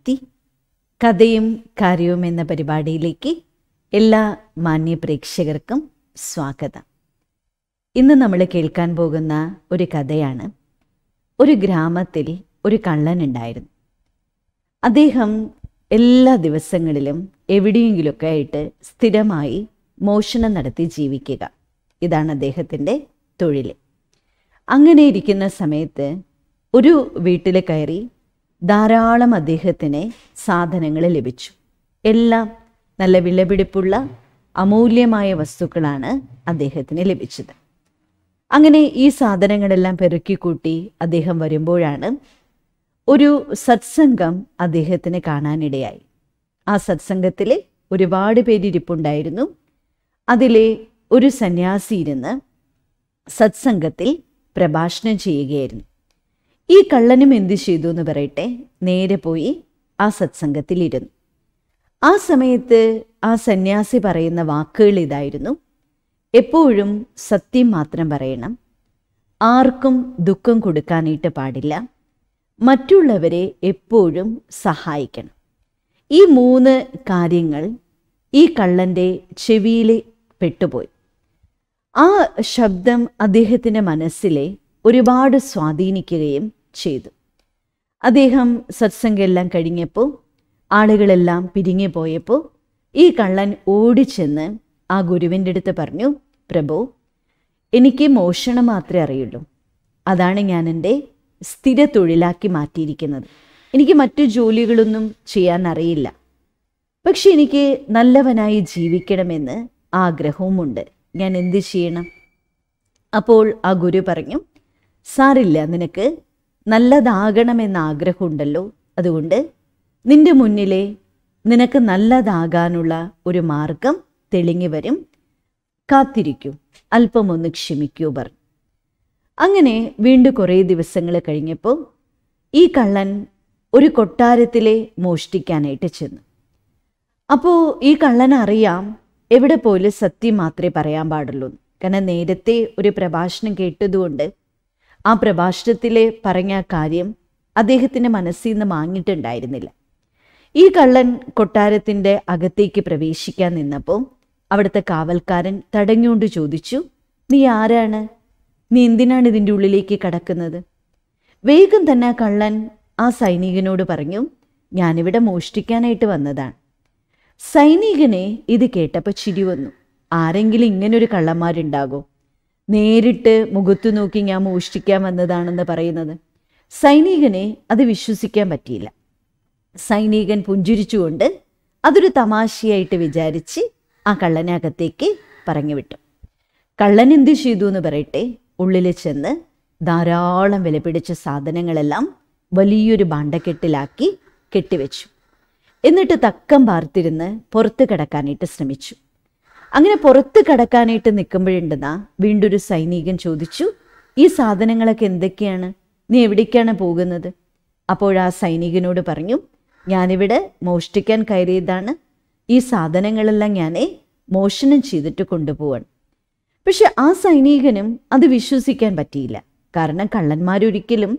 ഭക്തി കഥയും കാര്യവും എന്ന പരിപാടിയിലേക്ക് എല്ലാ മാന്യ പ്രേക്ഷകർക്കും സ്വാഗതം ഇന്ന് നമ്മൾ കേൾക്കാൻ പോകുന്ന ഒരു കഥയാണ് ഒരു ഗ്രാമത്തിൽ ഒരു കള്ളൻ ഉണ്ടായിരുന്നു അദ്ദേഹം എല്ലാ ദിവസങ്ങളിലും എവിടെയെങ്കിലുമൊക്കെ ആയിട്ട് സ്ഥിരമായി മോഷണം നടത്തി ജീവിക്കുക ഇതാണ് അദ്ദേഹത്തിൻ്റെ തൊഴിൽ അങ്ങനെ ഇരിക്കുന്ന സമയത്ത് ഒരു വീട്ടിൽ കയറി ധാരാളം അദ്ദേഹത്തിന് സാധനങ്ങൾ ലഭിച്ചു എല്ലാം നല്ല വിലപിടിപ്പുള്ള അമൂല്യമായ വസ്തുക്കളാണ് അദ്ദേഹത്തിന് ലഭിച്ചത് അങ്ങനെ ഈ സാധനങ്ങളെല്ലാം പെറുക്കിക്കൂട്ടി അദ്ദേഹം വരുമ്പോഴാണ് ഒരു സത്സംഗം അദ്ദേഹത്തിന് കാണാനിടയായി ആ സത്സംഗത്തിൽ ഒരുപാട് പേരിരിപ്പുണ്ടായിരുന്നു അതിലെ ഒരു സന്യാസി ഇരുന്ന് സത്സംഗത്തിൽ പ്രഭാഷണം ചെയ്യുകയായിരുന്നു ഈ കള്ളനും എന്തു ചെയ്തു എന്ന് പറയട്ടെ നേരെ പോയി ആ സത്സംഗത്തിലിരുന്നു ആ സമയത്ത് ആ സന്യാസി പറയുന്ന വാക്കുകൾ ഇതായിരുന്നു എപ്പോഴും സത്യം മാത്രം പറയണം ആർക്കും ദുഃഖം കൊടുക്കാനായിട്ട് പാടില്ല മറ്റുള്ളവരെ എപ്പോഴും സഹായിക്കണം ഈ മൂന്ന് കാര്യങ്ങൾ ഈ കള്ളൻ്റെ ചെവിയിൽ പെട്ടുപോയി ആ ശബ്ദം അദ്ദേഹത്തിൻ്റെ മനസ്സിലെ ഒരുപാട് സ്വാധീനിക്കുകയും ചെയ്തു അദ്ദേഹം സത്സംഗമെല്ലാം കഴിഞ്ഞപ്പോൾ ആളുകളെല്ലാം പിരിഞ്ഞു പോയപ്പോൾ ഈ കള്ളൻ ഓടിച്ചെന്ന് ആ ഗുരുവിൻ്റെ അടുത്ത് പറഞ്ഞു പ്രഭു എനിക്ക് മോഷണം മാത്രമേ അറിയുള്ളൂ അതാണ് ഞാൻ എൻ്റെ സ്ഥിര തൊഴിലാക്കി മാറ്റിയിരിക്കുന്നത് എനിക്ക് മറ്റു ജോലികളൊന്നും ചെയ്യാൻ അറിയില്ല പക്ഷെ എനിക്ക് നല്ലവനായി ജീവിക്കണമെന്ന് ആഗ്രഹവുമുണ്ട് ഞാൻ എന്ത് ചെയ്യണം അപ്പോൾ ആ ഗുരു പറഞ്ഞു സാറില്ല നിനക്ക് നല്ലതാകണമെന്ന ആഗ്രഹമുണ്ടല്ലോ അതുകൊണ്ട് നിൻ്റെ മുന്നിലെ നിനക്ക് നല്ലതാകാനുള്ള ഒരു മാർഗം തെളിഞ്ഞു വരും കാത്തിരിക്കൂ അല്പമൊന്ന് ക്ഷമിക്കൂ പറഞ്ഞു അങ്ങനെ വീണ്ടും കുറേ ദിവസങ്ങൾ കഴിഞ്ഞപ്പോൾ ഈ കള്ളൻ ഒരു കൊട്ടാരത്തിലെ മോഷ്ടിക്കാനായിട്ട് ചെന്നു അപ്പോൾ ഈ കള്ളൻ അറിയാം എവിടെ പോലും സത്യം മാത്രമേ പറയാൻ പാടുള്ളൂ കാരണം നേരത്തെ ഒരു പ്രഭാഷണം കേട്ടതുകൊണ്ട് ആ പ്രഭാഷണത്തിലെ പറഞ്ഞ കാര്യം അദ്ദേഹത്തിൻ്റെ മനസ്സിൽ നിന്ന് മാങ്ങിയിട്ടുണ്ടായിരുന്നില്ല ഈ കള്ളൻ കൊട്ടാരത്തിൻ്റെ അകത്തേക്ക് പ്രവേശിക്കാൻ നിന്നപ്പോൾ അവിടുത്തെ കാവൽക്കാരൻ തടഞ്ഞുകൊണ്ട് ചോദിച്ചു നീ ആരാണ് നീ എന്തിനാണ് ഇതിൻ്റെ ഉള്ളിലേക്ക് കടക്കുന്നത് വേഗം തന്നെ കള്ളൻ ആ സൈനികനോട് പറഞ്ഞു ഞാനിവിടെ മോഷ്ടിക്കാനായിട്ട് വന്നതാണ് സൈനികനെ ഇത് കേട്ടപ്പോൾ ചിരി വന്നു ആരെങ്കിലും ഇങ്ങനൊരു കള്ളന്മാരുണ്ടാകോ നേരിട്ട് മുഖത്തു നോക്കി ഞാൻ മോഷ്ടിക്കാൻ വന്നതാണെന്ന് പറയുന്നത് സൈനികനെ അത് വിശ്വസിക്കാൻ പറ്റിയില്ല സൈനികൻ പുഞ്ചിരിച്ചുകൊണ്ട് അതൊരു തമാശയായിട്ട് വിചാരിച്ച് ആ കള്ളനെ അകത്തേക്ക് പറഞ്ഞു വിട്ടു കള്ളൻ എന്ത് ചെയ്തു എന്ന് പറയട്ടെ ഉള്ളിൽ ചെന്ന് ധാരാളം വിലപിടിച്ച സാധനങ്ങളെല്ലാം വലിയൊരു ബാണ്ടക്കെട്ടിലാക്കി കെട്ടിവെച്ചു എന്നിട്ട് തക്കം പാർത്തിരുന്ന് പുറത്ത് കിടക്കാനായിട്ട് ശ്രമിച്ചു അങ്ങനെ പുറത്ത് കടക്കാനായിട്ട് നിൽക്കുമ്പോഴുണ്ടെന്നാ വീണ്ടൊരു സൈനികൻ ചോദിച്ചു ഈ സാധനങ്ങളൊക്കെ എന്തൊക്കെയാണ് നീ എവിടേക്കാണ് പോകുന്നത് അപ്പോഴാ സൈനികനോട് പറഞ്ഞു ഞാനിവിടെ മോഷ്ടിക്കാൻ കയറിയതാണ് ഈ സാധനങ്ങളെല്ലാം ഞാൻ മോഷണം ചെയ്തിട്ട് കൊണ്ടുപോവാണ് പക്ഷെ ആ സൈനികനും അത് വിശ്വസിക്കാൻ പറ്റിയില്ല കാരണം കള്ളന്മാരൊരിക്കലും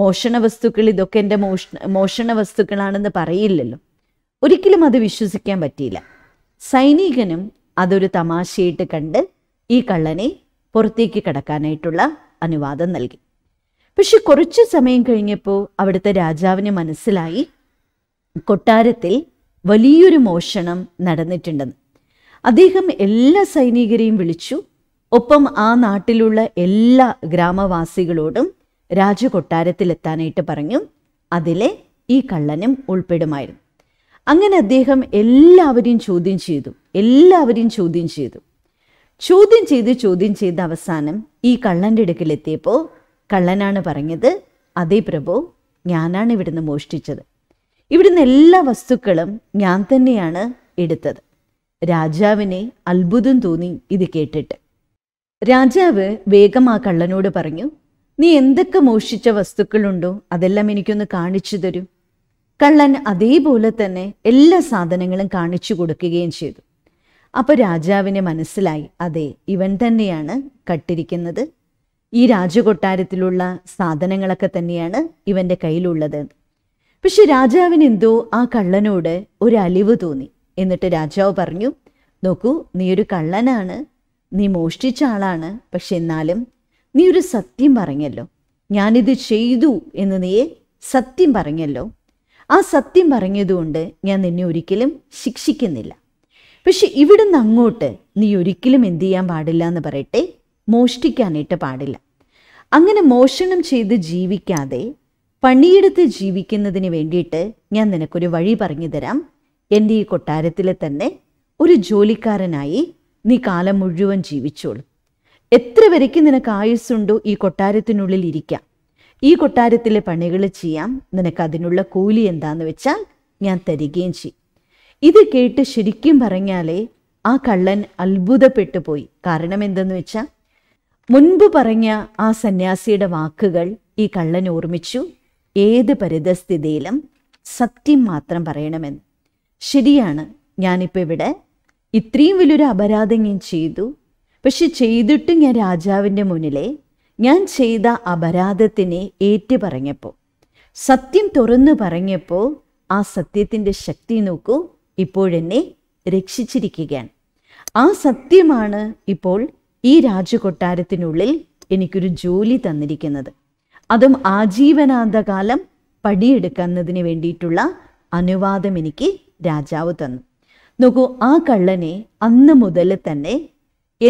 മോഷണ വസ്തുക്കൾ ഇതൊക്കെ എൻ്റെ മോഷ മോഷണ വസ്തുക്കളാണെന്ന് പറയില്ലല്ലോ ഒരിക്കലും അത് വിശ്വസിക്കാൻ പറ്റിയില്ല സൈനികനും അതൊരു തമാശയിട്ട് കണ്ട് ഈ കള്ളനെ പുറത്തേക്ക് കടക്കാനായിട്ടുള്ള അനുവാദം നൽകി പക്ഷെ കുറച്ചു സമയം കഴിഞ്ഞപ്പോൾ അവിടുത്തെ രാജാവിന് മനസ്സിലായി കൊട്ടാരത്തിൽ വലിയൊരു മോഷണം നടന്നിട്ടുണ്ടെന്ന് അദ്ദേഹം എല്ലാ സൈനികരെയും വിളിച്ചു ഒപ്പം ആ നാട്ടിലുള്ള എല്ലാ ഗ്രാമവാസികളോടും രാജകൊട്ടാരത്തിലെത്താനായിട്ട് പറഞ്ഞു അതിലെ ഈ കള്ളനും ഉൾപ്പെടുമായിരുന്നു അങ്ങനെ അദ്ദേഹം എല്ലാവരെയും ചോദ്യം ചെയ്തു എല്ലാവരെയും ചോദ്യം ചെയ്തു ചോദ്യം ചെയ്ത് ചോദ്യം ചെയ്ത അവസാനം ഈ കള്ളൻ്റെ അടുക്കലെത്തിയപ്പോൾ കള്ളനാണ് പറഞ്ഞത് അതേ പ്രഭു ഞാനാണ് ഇവിടുന്ന് മോഷ്ടിച്ചത് ഇവിടുന്ന് എല്ലാ വസ്തുക്കളും ഞാൻ തന്നെയാണ് എടുത്തത് രാജാവിനെ അത്ഭുതം തോന്നി ഇത് കേട്ടിട്ട് രാജാവ് വേഗം ആ കള്ളനോട് പറഞ്ഞു നീ എന്തൊക്കെ മോഷ്ടിച്ച വസ്തുക്കളുണ്ടോ അതെല്ലാം എനിക്കൊന്ന് കാണിച്ചു തരൂ കള്ളൻ അതേപോലെ തന്നെ എല്ലാ സാധനങ്ങളും കാണിച്ചു കൊടുക്കുകയും ചെയ്തു അപ്പോൾ രാജാവിനെ മനസ്സിലായി അതെ ഇവൻ തന്നെയാണ് കട്ടിരിക്കുന്നത് ഈ രാജകൊട്ടാരത്തിലുള്ള സാധനങ്ങളൊക്കെ തന്നെയാണ് ഇവന്റെ കയ്യിലുള്ളത് പക്ഷെ രാജാവിന് എന്തോ ആ കള്ളനോട് ഒരു അലിവ് തോന്നി എന്നിട്ട് രാജാവ് പറഞ്ഞു നോക്കൂ നീ ഒരു കള്ളനാണ് നീ മോഷ്ടിച്ച ആളാണ് പക്ഷെ എന്നാലും നീ ഒരു സത്യം പറഞ്ഞല്ലോ ഞാനിത് ചെയ്തു എന്ന് നീയെ സത്യം പറഞ്ഞല്ലോ ആ സത്യം പറഞ്ഞതുകൊണ്ട് ഞാൻ നിന്നെ ഒരിക്കലും ശിക്ഷിക്കുന്നില്ല പക്ഷെ ഇവിടുന്ന് അങ്ങോട്ട് നീ ഒരിക്കലും എന്ത് ചെയ്യാൻ പാടില്ല എന്ന് പറയട്ടെ മോഷ്ടിക്കാനായിട്ട് പാടില്ല അങ്ങനെ മോഷണം ചെയ്ത് ജീവിക്കാതെ പണിയെടുത്ത് ജീവിക്കുന്നതിന് വേണ്ടിയിട്ട് ഞാൻ നിനക്കൊരു വഴി പറഞ്ഞു തരാം എൻ്റെ ഈ കൊട്ടാരത്തിലെ തന്നെ ഒരു ജോലിക്കാരനായി നീ കാലം മുഴുവൻ ജീവിച്ചോളൂ എത്ര വരയ്ക്ക് നിനക്ക് ആയുസ്സുണ്ടോ ഈ കൊട്ടാരത്തിനുള്ളിൽ ഇരിക്കാം ഈ കൊട്ടാരത്തിലെ പണികൾ ചെയ്യാം നിനക്ക് അതിനുള്ള കൂലി എന്താന്ന് വെച്ചാൽ ഞാൻ തരികയും ചെയ്യും ഇത് കേട്ട് ശരിക്കും പറഞ്ഞാലേ ആ കള്ളൻ അത്ഭുതപ്പെട്ടു പോയി കാരണം എന്തെന്ന് വെച്ചാൽ മുൻപ് പറഞ്ഞ ആ സന്യാസിയുടെ വാക്കുകൾ ഈ കള്ളൻ ഓർമ്മിച്ചു ഏത് പരിതസ്ഥിതിയിലും സത്യം മാത്രം പറയണമെന്ന് ശരിയാണ് ഞാനിപ്പോൾ ഇവിടെ ഇത്രയും വലിയൊരു അപരാധം ഞാൻ ചെയ്തു പക്ഷെ ചെയ്തിട്ടും ഞാൻ രാജാവിൻ്റെ മുന്നിലെ ഞാൻ ചെയ്ത അപരാധത്തിനെ ഏറ്റു പറഞ്ഞപ്പോൾ സത്യം തുറന്നു പറഞ്ഞപ്പോൾ ആ സത്യത്തിൻ്റെ ശക്തി നോക്കൂ ഇപ്പോഴെന്നെ രക്ഷിച്ചിരിക്കുകയാണ് ആ സത്യമാണ് ഇപ്പോൾ ഈ രാജകൊട്ടാരത്തിനുള്ളിൽ എനിക്കൊരു ജോലി തന്നിരിക്കുന്നത് അതും ആജീവനാന്തകാലം പടിയെടുക്കുന്നതിന് വേണ്ടിയിട്ടുള്ള അനുവാദം എനിക്ക് രാജാവ് തന്നു നോക്കൂ ആ കള്ളനെ അന്ന് മുതൽ തന്നെ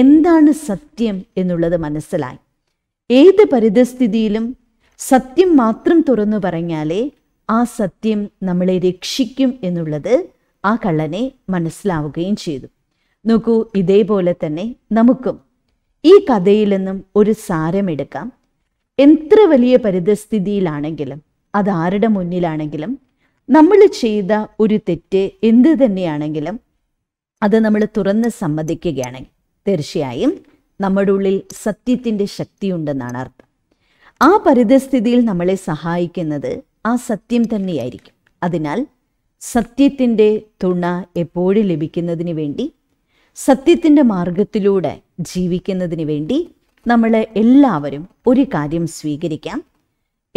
എന്താണ് സത്യം എന്നുള്ളത് മനസ്സിലായി ഏത് പരിതസ്ഥിതിയിലും സത്യം മാത്രം തുറന്നു പറഞ്ഞാലേ ആ സത്യം നമ്മളെ രക്ഷിക്കും എന്നുള്ളത് ആ കള്ളനെ മനസ്സിലാവുകയും ചെയ്തു നോക്കൂ ഇതേപോലെ തന്നെ നമുക്കും ഈ കഥയിൽ നിന്നും ഒരു സാരമെടുക്കാം എത്ര വലിയ പരിതസ്ഥിതിയിലാണെങ്കിലും അതാരുടെ മുന്നിലാണെങ്കിലും നമ്മൾ ചെയ്ത ഒരു തെറ്റ് എന്ത് തന്നെയാണെങ്കിലും അത് നമ്മൾ തുറന്ന് സമ്മതിക്കുകയാണെങ്കിൽ തീർച്ചയായും നമ്മുടെ ഉള്ളിൽ സത്യത്തിൻ്റെ ശക്തിയുണ്ടെന്നാണ് അർത്ഥം ആ പരിതസ്ഥിതിയിൽ നമ്മളെ സഹായിക്കുന്നത് ആ സത്യം തന്നെയായിരിക്കും അതിനാൽ സത്യത്തിൻ്റെ തുണ എപ്പോഴും ലഭിക്കുന്നതിന് വേണ്ടി സത്യത്തിൻ്റെ മാർഗത്തിലൂടെ ജീവിക്കുന്നതിന് വേണ്ടി നമ്മൾ എല്ലാവരും ഒരു കാര്യം സ്വീകരിക്കാം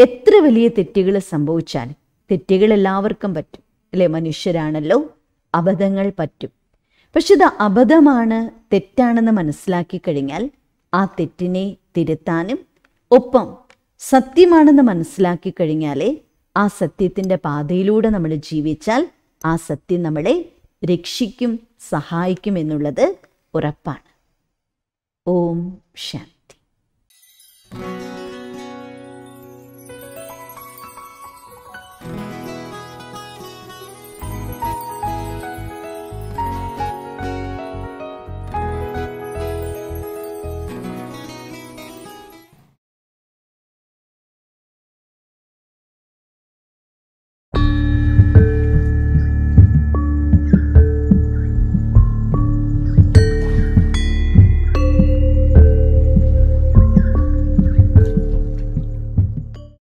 എത്ര വലിയ തെറ്റുകൾ സംഭവിച്ചാലും തെറ്റുകൾ എല്ലാവർക്കും പറ്റും അല്ലെ മനുഷ്യരാണല്ലോ അബദ്ധങ്ങൾ പറ്റും പക്ഷെ ഇത് അബദ്ധമാണ് തെറ്റാണെന്ന് മനസ്സിലാക്കി കഴിഞ്ഞാൽ ആ തെറ്റിനെ തിരുത്താനും ഒപ്പം സത്യമാണെന്ന് മനസ്സിലാക്കി കഴിഞ്ഞാലേ ആ സത്യത്തിൻ്റെ പാതയിലൂടെ നമ്മൾ ജീവിച്ചാൽ ആ സത്യം നമ്മളെ രക്ഷിക്കും സഹായിക്കും എന്നുള്ളത് ഉറപ്പാണ് ഓം ശാന്തി